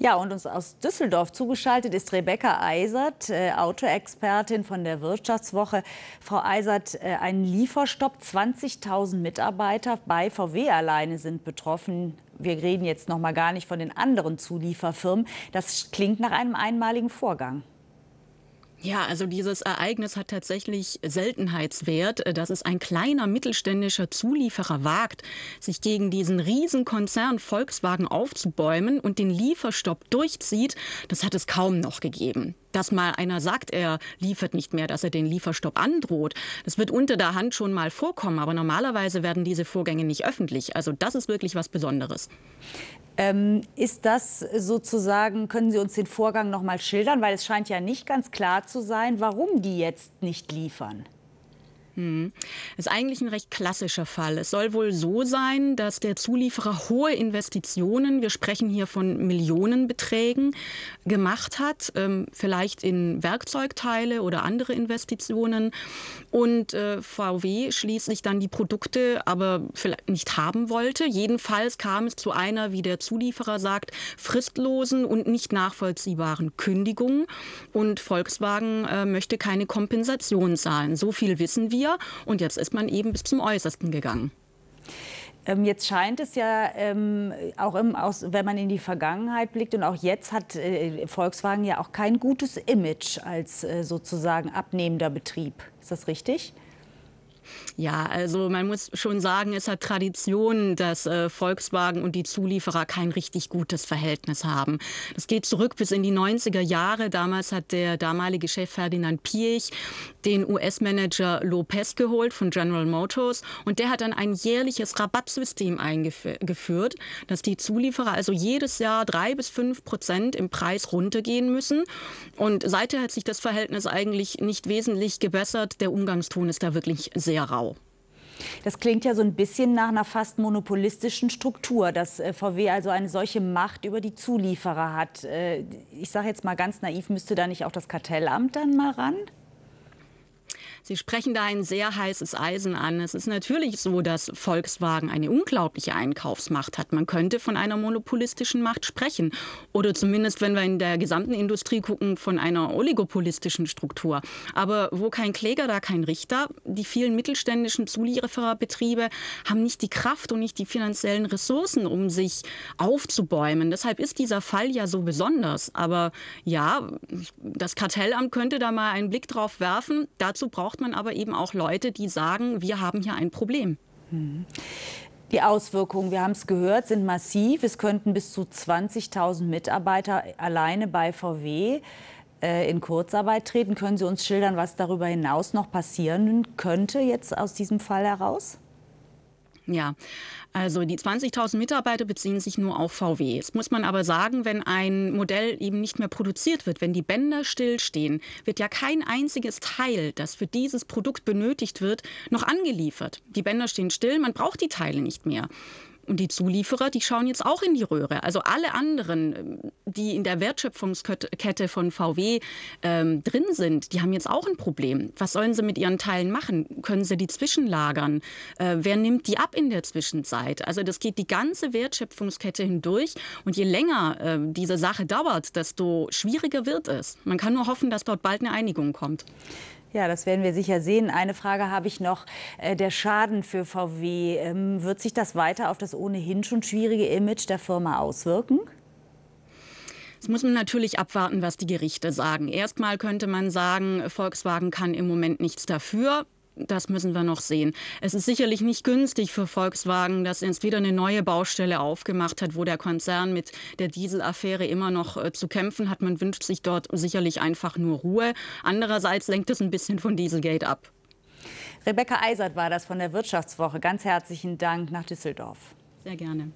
Ja, und uns aus Düsseldorf zugeschaltet ist Rebecca Eisert, äh, Autoexpertin von der Wirtschaftswoche. Frau Eisert, äh, ein Lieferstopp, 20.000 Mitarbeiter bei VW alleine sind betroffen. Wir reden jetzt noch mal gar nicht von den anderen Zulieferfirmen. Das klingt nach einem einmaligen Vorgang. Ja, also dieses Ereignis hat tatsächlich Seltenheitswert, äh, dass es ein kleiner mittelständischer Zulieferer wagt, sich gegen diesen Riesenkonzern Volkswagen aufzubäumen und den Lieferstopp durchzieht. Das hat es kaum noch gegeben dass mal einer sagt, er liefert nicht mehr, dass er den Lieferstopp androht. Das wird unter der Hand schon mal vorkommen, aber normalerweise werden diese Vorgänge nicht öffentlich. Also das ist wirklich was Besonderes. Ähm, ist das sozusagen, können Sie uns den Vorgang noch mal schildern? Weil es scheint ja nicht ganz klar zu sein, warum die jetzt nicht liefern. Hm. Ist eigentlich ein recht klassischer Fall. Es soll wohl so sein, dass der Zulieferer hohe Investitionen, wir sprechen hier von Millionenbeträgen, gemacht hat, ähm, vielleicht in Werkzeugteile oder andere Investitionen. Und äh, VW schließlich dann die Produkte aber vielleicht nicht haben wollte. Jedenfalls kam es zu einer, wie der Zulieferer sagt, fristlosen und nicht nachvollziehbaren Kündigung. Und Volkswagen äh, möchte keine Kompensation zahlen. So viel wissen wir hier. Und jetzt ist man eben bis zum Äußersten gegangen. Ähm, jetzt scheint es ja, ähm, auch im, aus, wenn man in die Vergangenheit blickt und auch jetzt hat äh, Volkswagen ja auch kein gutes Image als äh, sozusagen abnehmender Betrieb. Ist das richtig? Ja, also man muss schon sagen, es hat Tradition, dass äh, Volkswagen und die Zulieferer kein richtig gutes Verhältnis haben. Das geht zurück bis in die 90er Jahre. Damals hat der damalige Chef Ferdinand Piech den US-Manager Lopez geholt von General Motors und der hat dann ein jährliches Rabattsystem eingeführt, dass die Zulieferer also jedes Jahr drei bis fünf Prozent im Preis runtergehen müssen. Und seither hat sich das Verhältnis eigentlich nicht wesentlich gebessert. Der Umgangston ist da wirklich sehr sehr rau. Das klingt ja so ein bisschen nach einer fast monopolistischen Struktur, dass äh, VW also eine solche Macht über die Zulieferer hat. Äh, ich sage jetzt mal ganz naiv, müsste da nicht auch das Kartellamt dann mal ran? Sie sprechen da ein sehr heißes Eisen an. Es ist natürlich so, dass Volkswagen eine unglaubliche Einkaufsmacht hat. Man könnte von einer monopolistischen Macht sprechen. Oder zumindest, wenn wir in der gesamten Industrie gucken, von einer oligopolistischen Struktur. Aber wo kein Kläger, da kein Richter. Die vielen mittelständischen Zuliefererbetriebe haben nicht die Kraft und nicht die finanziellen Ressourcen, um sich aufzubäumen. Deshalb ist dieser Fall ja so besonders. Aber ja, das Kartellamt könnte da mal einen Blick drauf werfen. Dazu braucht braucht man aber eben auch Leute, die sagen, wir haben hier ein Problem. Hm. Die Auswirkungen, wir haben es gehört, sind massiv. Es könnten bis zu 20.000 Mitarbeiter alleine bei VW äh, in Kurzarbeit treten. Können Sie uns schildern, was darüber hinaus noch passieren könnte jetzt aus diesem Fall heraus? Ja, also die 20.000 Mitarbeiter beziehen sich nur auf VW. Jetzt muss man aber sagen, wenn ein Modell eben nicht mehr produziert wird, wenn die Bänder stillstehen, wird ja kein einziges Teil, das für dieses Produkt benötigt wird, noch angeliefert. Die Bänder stehen still, man braucht die Teile nicht mehr. Und die Zulieferer, die schauen jetzt auch in die Röhre. Also alle anderen, ähm, die in der Wertschöpfungskette von VW ähm, drin sind, die haben jetzt auch ein Problem. Was sollen sie mit ihren Teilen machen? Können sie die zwischenlagern? Äh, wer nimmt die ab in der Zwischenzeit? Also das geht die ganze Wertschöpfungskette hindurch. Und je länger äh, diese Sache dauert, desto schwieriger wird es. Man kann nur hoffen, dass dort bald eine Einigung kommt. Ja, das werden wir sicher sehen. Eine Frage habe ich noch. Äh, der Schaden für VW, ähm, wird sich das weiter auf das ohnehin schon schwierige Image der Firma auswirken? Das muss man natürlich abwarten, was die Gerichte sagen. Erstmal könnte man sagen, Volkswagen kann im Moment nichts dafür das müssen wir noch sehen. Es ist sicherlich nicht günstig für Volkswagen, dass jetzt wieder eine neue Baustelle aufgemacht hat, wo der Konzern mit der Dieselaffäre immer noch äh, zu kämpfen hat. Man wünscht sich dort sicherlich einfach nur Ruhe. Andererseits lenkt es ein bisschen von Dieselgate ab. Rebecca Eisert war das von der Wirtschaftswoche. Ganz herzlichen Dank nach Düsseldorf. Sehr gerne.